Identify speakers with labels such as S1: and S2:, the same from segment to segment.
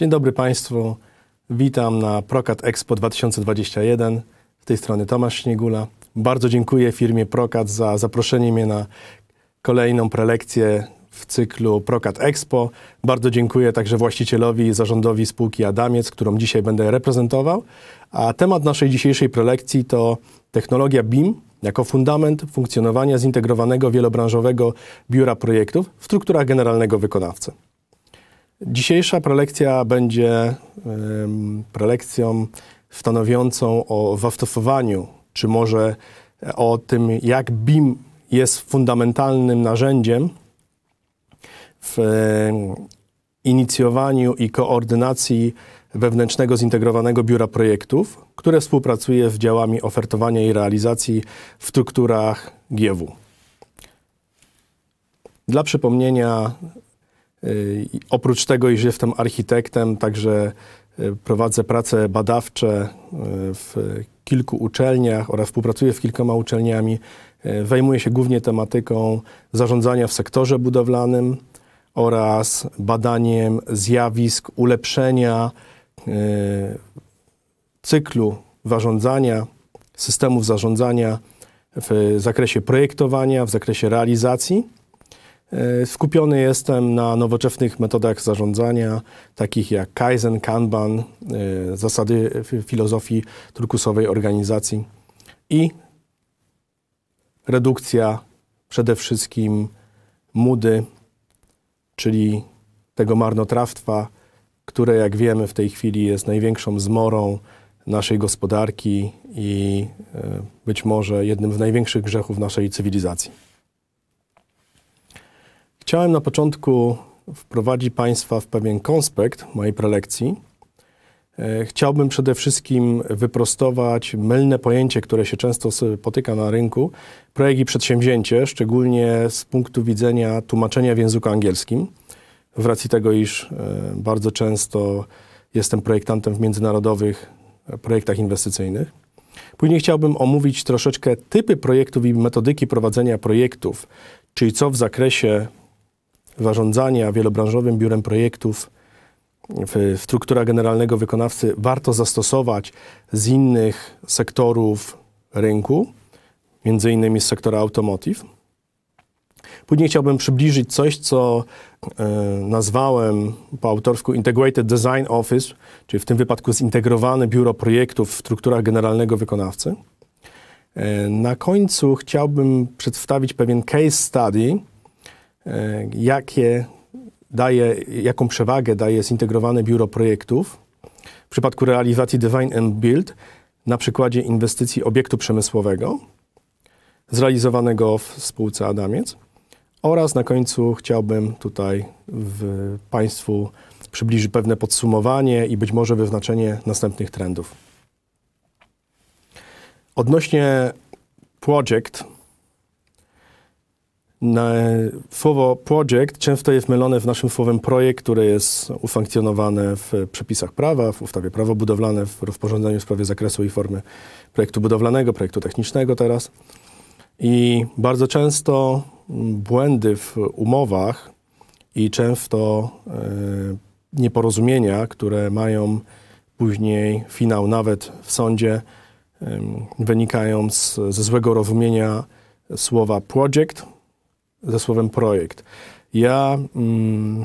S1: Dzień dobry Państwu. Witam na Prokat Expo 2021. Z tej strony Tomasz Śniegula. Bardzo dziękuję firmie Prokat za zaproszenie mnie na kolejną prelekcję w cyklu Prokat Expo. Bardzo dziękuję także właścicielowi i zarządowi spółki Adamiec, którą dzisiaj będę reprezentował. A temat naszej dzisiejszej prelekcji to technologia BIM jako fundament funkcjonowania zintegrowanego wielobranżowego biura projektów w strukturach generalnego wykonawcy. Dzisiejsza prelekcja będzie um, prelekcją stanowiącą o zastosowaniu, czy może o tym, jak BIM jest fundamentalnym narzędziem w um, inicjowaniu i koordynacji wewnętrznego zintegrowanego biura projektów, które współpracuje z działami ofertowania i realizacji w strukturach GW. Dla przypomnienia, Y, oprócz tego, iż jestem architektem, także y, prowadzę prace badawcze y, w kilku uczelniach oraz współpracuję z kilkoma uczelniami. Zajmuję się głównie tematyką zarządzania w sektorze budowlanym oraz badaniem zjawisk ulepszenia cyklu zarządzania, systemów zarządzania w zakresie projektowania, w zakresie realizacji. E, skupiony jestem na nowoczesnych metodach zarządzania, takich jak Kaizen, Kanban, e, zasady filozofii turkusowej organizacji i redukcja przede wszystkim mudy, czyli tego marnotrawstwa, które jak wiemy w tej chwili jest największą zmorą naszej gospodarki i e, być może jednym z największych grzechów naszej cywilizacji. Chciałem na początku wprowadzić Państwa w pewien konspekt mojej prelekcji. E, chciałbym przede wszystkim wyprostować mylne pojęcie, które się często spotyka na rynku, projekt i przedsięwzięcie, szczególnie z punktu widzenia tłumaczenia w języku angielskim, w racji tego, iż e, bardzo często jestem projektantem w międzynarodowych projektach inwestycyjnych. Później chciałbym omówić troszeczkę typy projektów i metodyki prowadzenia projektów, czyli co w zakresie zarządzania wielobranżowym biurem projektów w strukturach generalnego wykonawcy warto zastosować z innych sektorów rynku, między innymi z sektora automotive. Później chciałbym przybliżyć coś, co e, nazwałem po autorsku Integrated Design Office, czyli w tym wypadku zintegrowane biuro projektów w strukturach generalnego wykonawcy. E, na końcu chciałbym przedstawić pewien case study, E, jakie daje, jaką przewagę daje zintegrowane biuro projektów w przypadku realizacji design and build na przykładzie inwestycji obiektu przemysłowego zrealizowanego w spółce Adamiec. Oraz na końcu chciałbym tutaj Państwu przybliżyć pewne podsumowanie i być może wyznaczenie następnych trendów. Odnośnie project Słowo project często jest mylone w naszym słowem projekt, które jest ufunkcjonowane w przepisach prawa, w ustawie prawo budowlane, w rozporządzeniu w sprawie zakresu i formy projektu budowlanego, projektu technicznego teraz. I bardzo często błędy w umowach i często e, nieporozumienia, które mają później finał nawet w sądzie, wynikają ze złego rozumienia słowa project ze słowem projekt. Ja mm,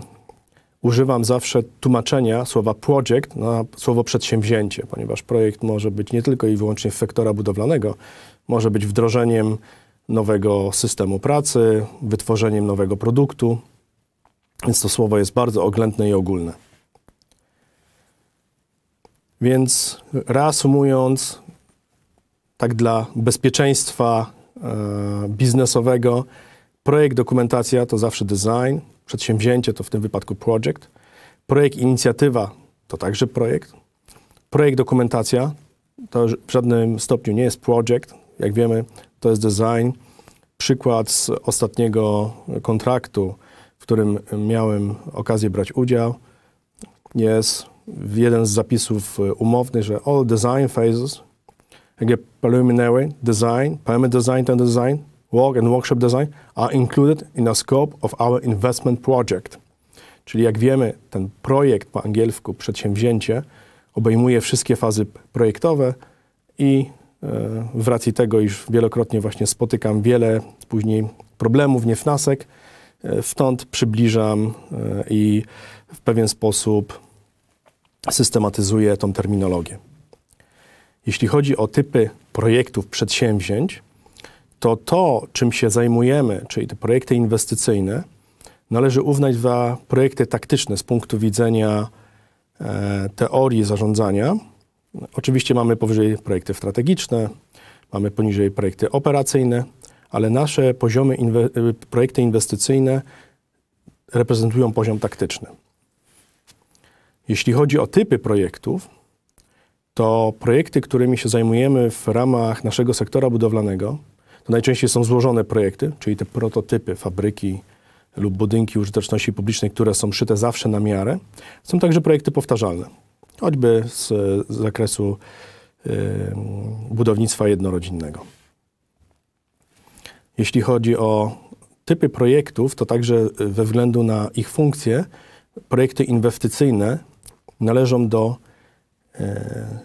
S1: używam zawsze tłumaczenia słowa project na słowo przedsięwzięcie, ponieważ projekt może być nie tylko i wyłącznie sektora budowlanego, może być wdrożeniem nowego systemu pracy, wytworzeniem nowego produktu. Więc to słowo jest bardzo oględne i ogólne. Więc reasumując, tak dla bezpieczeństwa e, biznesowego, Projekt, dokumentacja to zawsze design, przedsięwzięcie to w tym wypadku project, projekt, inicjatywa to także projekt, projekt, dokumentacja to w żadnym stopniu nie jest project, jak wiemy, to jest design. Przykład z ostatniego kontraktu, w którym miałem okazję brać udział, jest jeden z zapisów y, umownych, że all design phases, jak preliminary design, payment design, ten design, work and workshop design are included in the scope of our investment project. Czyli jak wiemy, ten projekt po angielsku przedsięwzięcie obejmuje wszystkie fazy projektowe i e, w racji tego, iż wielokrotnie właśnie spotykam wiele później problemów, niefnasek, stąd e, przybliżam e, i w pewien sposób systematyzuję tą terminologię. Jeśli chodzi o typy projektów, przedsięwzięć, to to, czym się zajmujemy, czyli te projekty inwestycyjne, należy uznać za projekty taktyczne z punktu widzenia e, teorii zarządzania. Oczywiście mamy powyżej projekty strategiczne, mamy poniżej projekty operacyjne, ale nasze poziomy inwe e, projekty inwestycyjne reprezentują poziom taktyczny. Jeśli chodzi o typy projektów, to projekty, którymi się zajmujemy w ramach naszego sektora budowlanego, to najczęściej są złożone projekty, czyli te prototypy fabryki lub budynki użyteczności publicznej, które są szyte zawsze na miarę. Są także projekty powtarzalne, choćby z, z zakresu budownictwa jednorodzinnego. Jeśli chodzi o typy projektów, to także ze względu na ich funkcję, projekty inwestycyjne należą do e,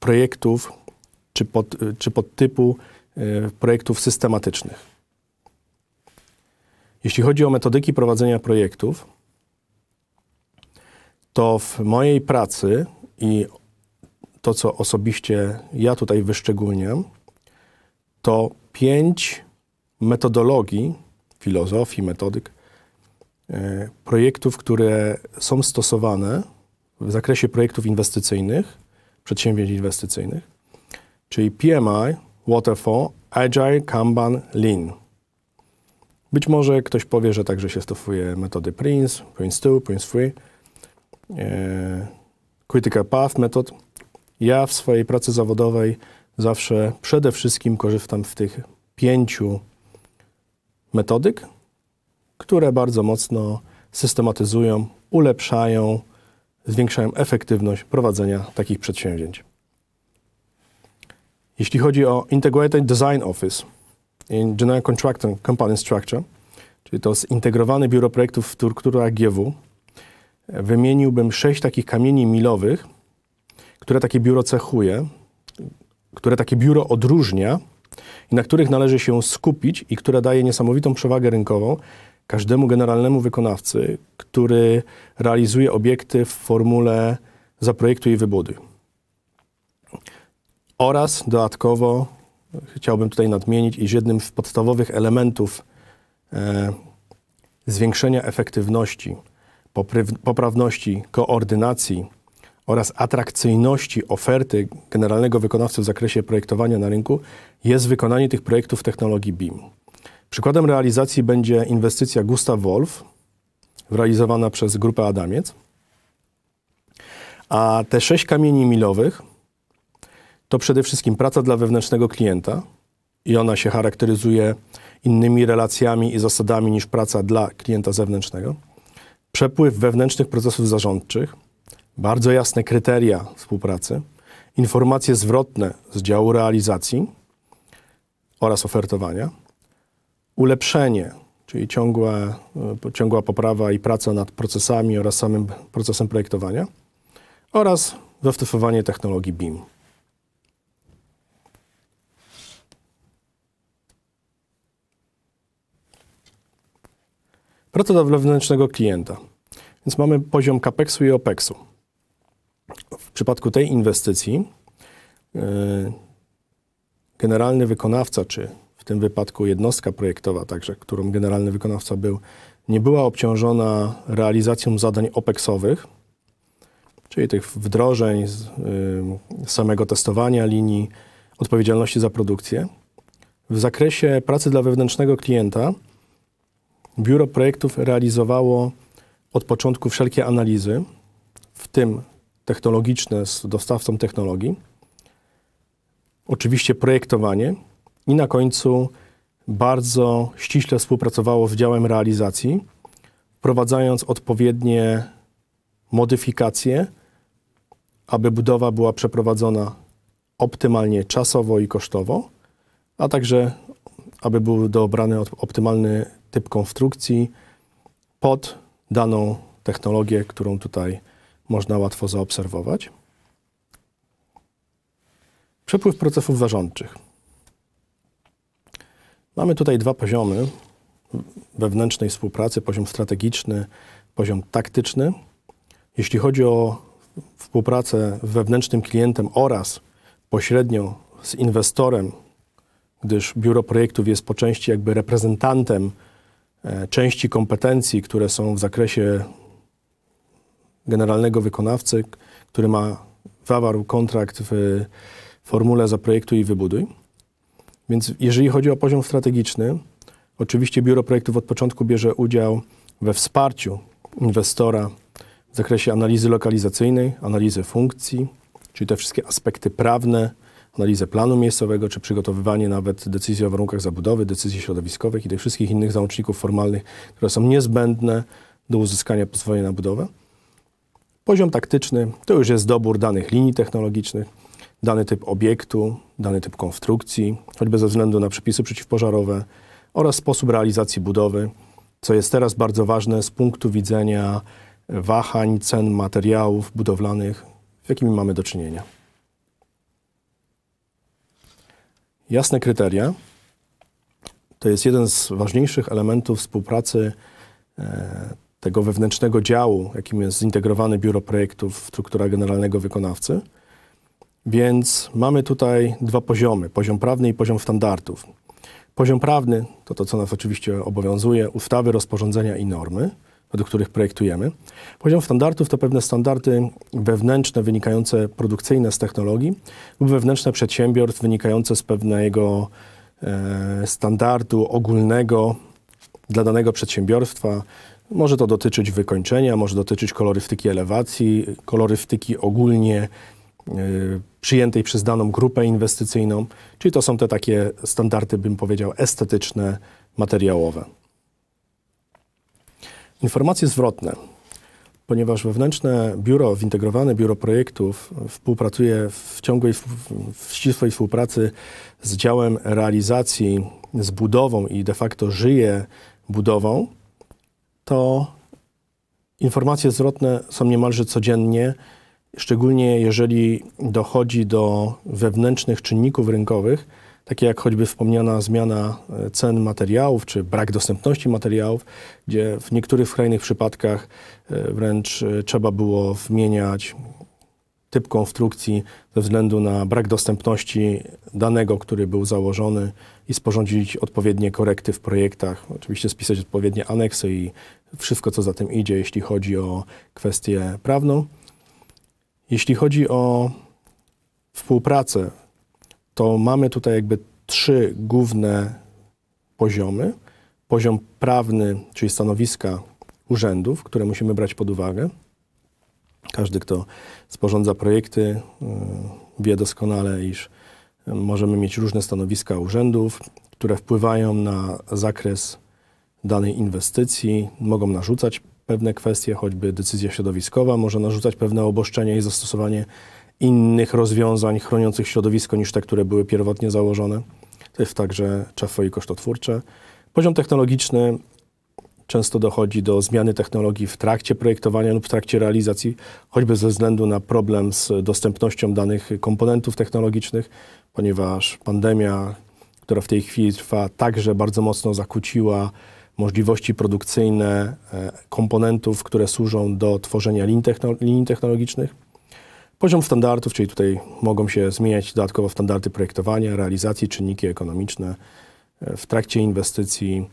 S1: projektów czy, pod, czy Y, projektów systematycznych. Jeśli chodzi o metodyki prowadzenia projektów, to w mojej pracy i to, co osobiście ja tutaj wyszczególniam, to pięć metodologii, filozofii, metodyk, y, projektów, które są stosowane w zakresie projektów inwestycyjnych, przedsięwzięć inwestycyjnych, czyli PMI, Waterfall, Agile, Kanban, Lean. Być może ktoś powie, że także się stosuje metody Prince, Prince 2, Prince 3, e, Critical Path metod. Ja w swojej pracy zawodowej zawsze przede wszystkim korzystam z tych pięciu metodyk, które bardzo mocno systematyzują, ulepszają, zwiększają efektywność prowadzenia takich przedsięwzięć. Jeśli chodzi o Integrated Design Office in General Contracting Company Structure, czyli to zintegrowane biuro projektów w strukturach GW, wymieniłbym sześć takich kamieni milowych, które takie biuro cechuje, które takie biuro odróżnia i na których należy się skupić i które daje niesamowitą przewagę rynkową każdemu generalnemu wykonawcy, który realizuje obiekty w formule zaprojektuj i wybuduj. Oraz dodatkowo chciałbym tutaj nadmienić, iż jednym z podstawowych elementów e, zwiększenia efektywności, poprawności koordynacji oraz atrakcyjności oferty generalnego wykonawcy w zakresie projektowania na rynku jest wykonanie tych projektów technologii BIM. Przykładem realizacji będzie inwestycja Gustav Wolf, realizowana przez Grupę Adamiec, a te sześć kamieni milowych – to przede wszystkim praca dla wewnętrznego klienta i ona się charakteryzuje innymi relacjami i zasadami niż praca dla klienta zewnętrznego. Przepływ wewnętrznych procesów zarządczych, bardzo jasne kryteria współpracy, informacje zwrotne z działu realizacji oraz ofertowania, ulepszenie, czyli ciągła e, poprawa i praca nad procesami oraz samym procesem projektowania oraz wystosowanie technologii BIM. Rata dla wewnętrznego klienta. Więc mamy poziom CAPEX-u i OPEX-u. W przypadku tej inwestycji e, generalny wykonawca, czy w tym wypadku jednostka projektowa, także którą generalny wykonawca był, nie była obciążona realizacją zadań OPEX-owych, czyli tych wdrożeń, y, samego testowania linii, odpowiedzialności za produkcję. W zakresie pracy dla wewnętrznego klienta Biuro Projektów realizowało od początku wszelkie analizy, w tym technologiczne z dostawcą technologii, oczywiście projektowanie i na końcu bardzo ściśle współpracowało z działem realizacji, wprowadzając odpowiednie modyfikacje, aby budowa była przeprowadzona optymalnie czasowo i kosztowo, a także aby był dobrany optymalny typ konstrukcji pod daną technologię, którą tutaj można łatwo zaobserwować. Przepływ procesów warzączych. Mamy tutaj dwa poziomy wewnętrznej współpracy, poziom strategiczny, poziom taktyczny. Jeśli chodzi o współpracę z wewnętrznym klientem oraz pośrednio z inwestorem, gdyż biuro projektów jest po części jakby reprezentantem E, części kompetencji, które są w zakresie generalnego wykonawcy, który ma zawarł kontrakt w formule projektu i wybuduj. Więc jeżeli chodzi o poziom strategiczny, oczywiście Biuro Projektów od początku bierze udział we wsparciu inwestora w zakresie analizy lokalizacyjnej, analizy funkcji, czyli te wszystkie aspekty prawne, analizę planu miejscowego, czy przygotowywanie nawet decyzji o warunkach zabudowy, decyzji środowiskowych i tych wszystkich innych załączników formalnych, które są niezbędne do uzyskania pozwolenia na budowę. Poziom taktyczny to już jest dobór danych linii technologicznych, dany typ obiektu, dany typ konstrukcji, choćby ze względu na przepisy przeciwpożarowe oraz sposób realizacji budowy, co jest teraz bardzo ważne z punktu widzenia wahań cen materiałów budowlanych, z jakimi mamy do czynienia. jasne kryteria. To jest jeden z ważniejszych elementów współpracy e, tego wewnętrznego działu, jakim jest zintegrowane biuro projektów, struktura generalnego wykonawcy. Więc mamy tutaj dwa poziomy: poziom prawny i poziom standardów. Poziom prawny to to, co nas oczywiście obowiązuje, ustawy, rozporządzenia i normy według których projektujemy. Poziom standardów to pewne standardy wewnętrzne, wynikające produkcyjne z technologii lub wewnętrzne przedsiębiorstw, wynikające z pewnego e, standardu ogólnego dla danego przedsiębiorstwa. Może to dotyczyć wykończenia, może dotyczyć kolorystyki elewacji, kolorystyki ogólnie e, przyjętej przez daną grupę inwestycyjną. Czyli to są te takie standardy, bym powiedział, estetyczne, materiałowe. Informacje zwrotne, ponieważ wewnętrzne biuro, wintegrowane biuro projektów współpracuje w ciągłej, w ścisłej współpracy z działem realizacji, z budową i de facto żyje budową, to informacje zwrotne są niemalże codziennie, szczególnie jeżeli dochodzi do wewnętrznych czynników rynkowych, takie jak choćby wspomniana zmiana e, cen materiałów czy brak dostępności materiałów, gdzie w niektórych skrajnych przypadkach e, wręcz e, trzeba było wymieniać typ konstrukcji ze względu na brak dostępności danego, który był założony i sporządzić odpowiednie korekty w projektach, oczywiście spisać odpowiednie aneksy i wszystko, co za tym idzie, jeśli chodzi o kwestię prawną. Jeśli chodzi o współpracę to mamy tutaj jakby trzy główne poziomy. Poziom prawny, czyli stanowiska urzędów, które musimy brać pod uwagę. Każdy, kto sporządza projekty, y, wie doskonale, iż y, możemy mieć różne stanowiska urzędów, które wpływają na zakres danej inwestycji, mogą narzucać pewne kwestie, choćby decyzja środowiskowa może narzucać pewne oboszczenie i zastosowanie innych rozwiązań chroniących środowisko niż te, które były pierwotnie założone. To jest także czafo i kosztotwórcze. Poziom technologiczny często dochodzi do zmiany technologii w trakcie projektowania lub w trakcie realizacji, choćby ze względu na problem z dostępnością danych komponentów technologicznych, ponieważ pandemia, która w tej chwili trwa, także bardzo mocno zakłóciła możliwości produkcyjne e, komponentów, które służą do tworzenia linii, technologicznych Poziom standardów, czyli tutaj mogą się zmieniać dodatkowo standardy projektowania, realizacji, czynniki ekonomiczne. E, w trakcie inwestycji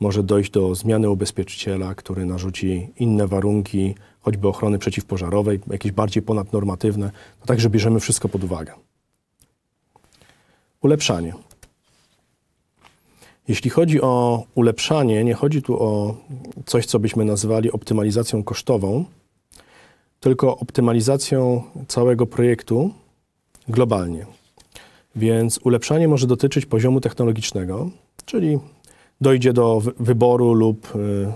S1: może dojść do zmiany ubezpieczyciela, który narzuci inne warunki, choćby ochrony przeciwpożarowej, jakieś bardziej ponadnormatywne. To no także bierzemy wszystko pod uwagę. Ulepszanie. Jeśli chodzi o ulepszanie, nie chodzi tu o coś, co byśmy nazwali optymalizacją kosztową, tylko optymalizacją całego projektu globalnie. Więc ulepszanie może dotyczyć poziomu technologicznego, czyli dojdzie do wyboru lub y,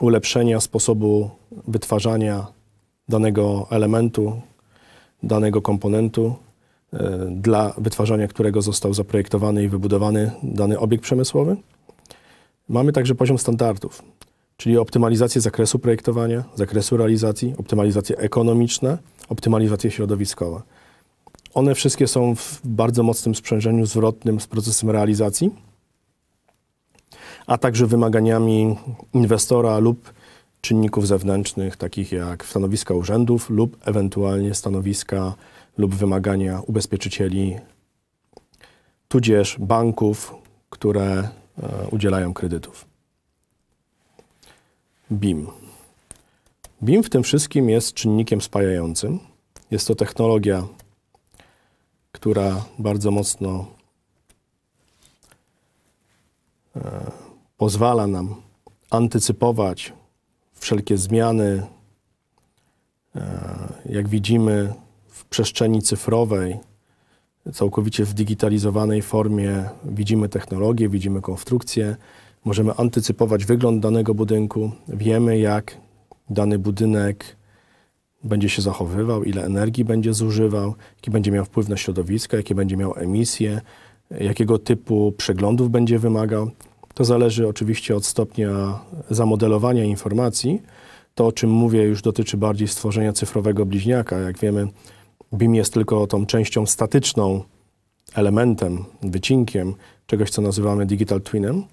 S1: ulepszenia sposobu wytwarzania danego elementu, danego komponentu, y, dla wytwarzania którego został zaprojektowany i wybudowany dany obiekt przemysłowy. Mamy także poziom standardów czyli optymalizację zakresu projektowania, zakresu realizacji, optymalizacje ekonomiczne, optymalizacje środowiskowe. One wszystkie są w bardzo mocnym sprzężeniu zwrotnym z procesem realizacji, a także wymaganiami inwestora lub czynników zewnętrznych, takich jak stanowiska urzędów lub ewentualnie stanowiska lub wymagania ubezpieczycieli, tudzież banków, które e, udzielają kredytów. BIM. BIM w tym wszystkim jest czynnikiem spajającym. Jest to technologia, która bardzo mocno e, pozwala nam antycypować wszelkie zmiany. E, jak widzimy, w przestrzeni cyfrowej, całkowicie w digitalizowanej formie widzimy technologię, widzimy konstrukcję, Możemy antycypować wygląd danego budynku. Wiemy, jak dany budynek będzie się zachowywał, ile energii będzie zużywał, jaki będzie miał wpływ na środowisko, jakie będzie miał emisje, jakiego typu przeglądów będzie wymagał. To zależy oczywiście od stopnia zamodelowania informacji. To, o czym mówię, już dotyczy bardziej stworzenia cyfrowego bliźniaka. Jak wiemy, BIM jest tylko tą częścią statyczną, elementem, wycinkiem czegoś, co nazywamy digital twinem.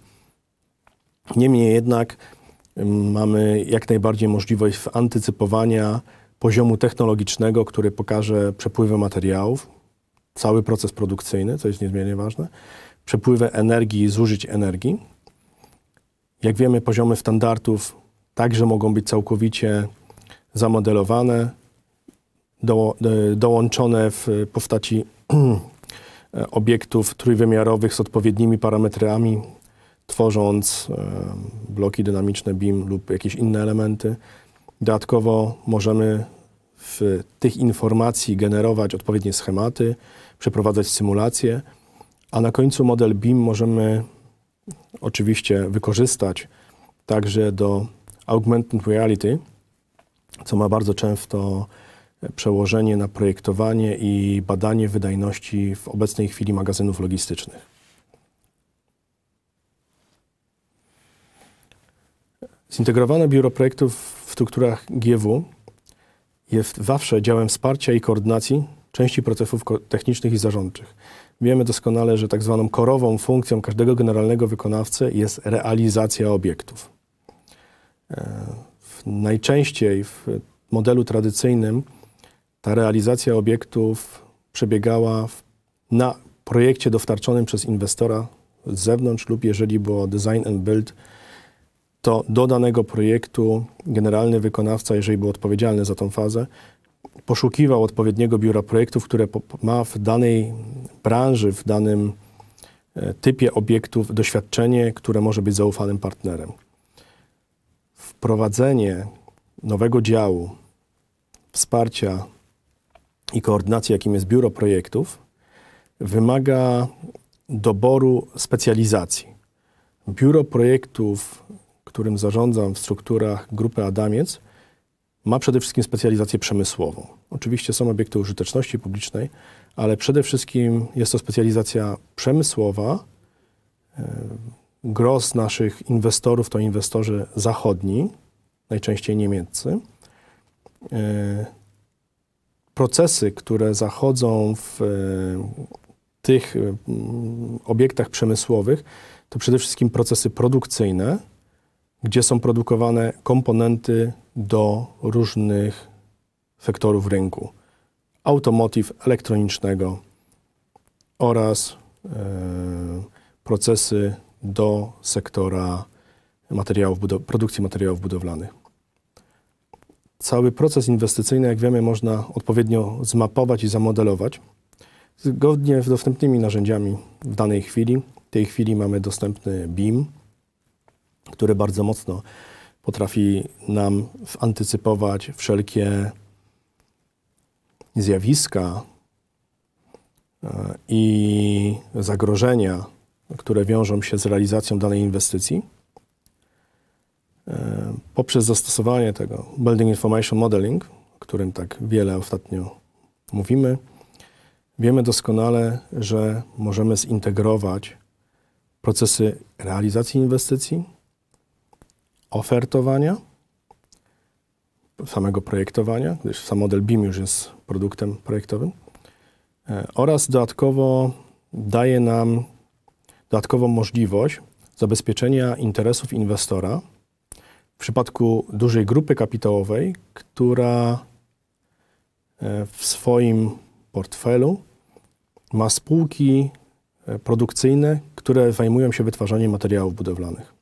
S1: Niemniej jednak mm, mamy jak najbardziej możliwość antycypowania poziomu technologicznego, który pokaże przepływy materiałów, cały proces produkcyjny, co jest niezmiernie ważne, przepływy energii, zużyć energii. Jak wiemy, poziomy standardów także mogą być całkowicie zamodelowane, do, e, dołączone w postaci obiektów trójwymiarowych z odpowiednimi parametrami tworząc e, bloki dynamiczne BIM lub jakieś inne elementy. Dodatkowo możemy w tych informacji generować odpowiednie schematy, przeprowadzać symulacje, a na końcu model BIM możemy oczywiście wykorzystać także do augmented reality, co ma bardzo często przełożenie na projektowanie i badanie wydajności w obecnej chwili magazynów logistycznych. Zintegrowane Biuro Projektów w strukturach GW jest zawsze działem wsparcia i koordynacji części procesów technicznych i zarządczych. Wiemy doskonale, że tak zwaną korową funkcją każdego generalnego wykonawcy jest realizacja obiektów. E, najczęściej w modelu tradycyjnym ta realizacja obiektów przebiegała na projekcie dostarczonym przez inwestora z zewnątrz lub jeżeli było design and build, to do danego projektu generalny wykonawca, jeżeli był odpowiedzialny za tą fazę, poszukiwał odpowiedniego biura projektów, które ma w danej branży, w danym e, typie obiektów doświadczenie, które może być zaufanym partnerem. Wprowadzenie nowego działu wsparcia i koordynacji, jakim jest biuro projektów, wymaga doboru specjalizacji. Biuro projektów którym zarządzam w strukturach Grupy Adamiec, ma przede wszystkim specjalizację przemysłową. Oczywiście są obiekty użyteczności publicznej, ale przede wszystkim jest to specjalizacja przemysłowa. E, gros naszych inwestorów to inwestorzy zachodni, najczęściej niemieccy. E, procesy, które zachodzą w e, tych obiektach przemysłowych, to przede wszystkim procesy produkcyjne, gdzie są produkowane komponenty do różnych sektorów rynku automotyw elektronicznego oraz e, procesy do sektora materiałów, produkcji materiałów budowlanych. Cały proces inwestycyjny, jak wiemy, można odpowiednio zmapować i zamodelować zgodnie z dostępnymi narzędziami w danej chwili. W tej chwili mamy dostępny BIM, które bardzo mocno potrafi nam antycypować wszelkie zjawiska e, i zagrożenia, które wiążą się z realizacją danej inwestycji. E, poprzez zastosowanie tego Building Information Modeling, o którym tak wiele ostatnio mówimy, wiemy doskonale, że możemy zintegrować procesy realizacji inwestycji, ofertowania, samego projektowania, gdyż sam model BIM już jest produktem projektowym, e, oraz dodatkowo daje nam dodatkową możliwość zabezpieczenia interesów inwestora w przypadku dużej grupy kapitałowej, która e, w swoim portfelu ma spółki e, produkcyjne, które zajmują się wytwarzaniem materiałów budowlanych.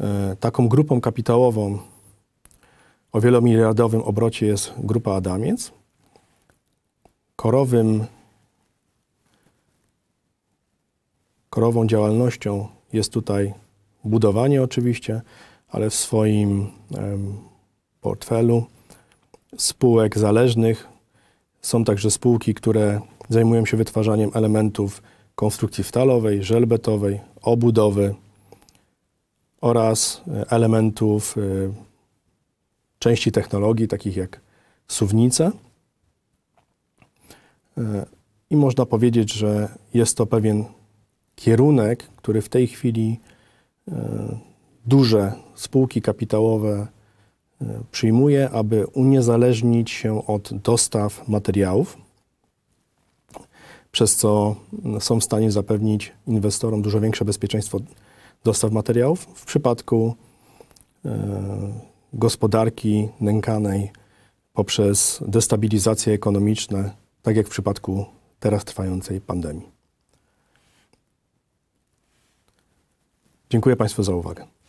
S1: E, taką grupą kapitałową o wielomiliardowym obrocie jest Grupa Adamiec. Korowym, korową działalnością jest tutaj budowanie oczywiście, ale w swoim portfelu spółek zależnych są także spółki, które zajmują się wytwarzaniem elementów konstrukcji stalowej, żelbetowej, obudowy, oraz e, elementów e, części technologii, takich jak suwnice. E, I można powiedzieć, że jest to pewien kierunek, który w tej chwili duże spółki kapitałowe przyjmuje, aby uniezależnić się od dostaw materiałów, przez co są w stanie zapewnić inwestorom dużo większe bezpieczeństwo dostaw materiałów. W przypadku e, gospodarki nękanej poprzez destabilizacje ekonomiczne, tak jak w przypadku teraz trwającej pandemii. Dziękuję Państwu za uwagę.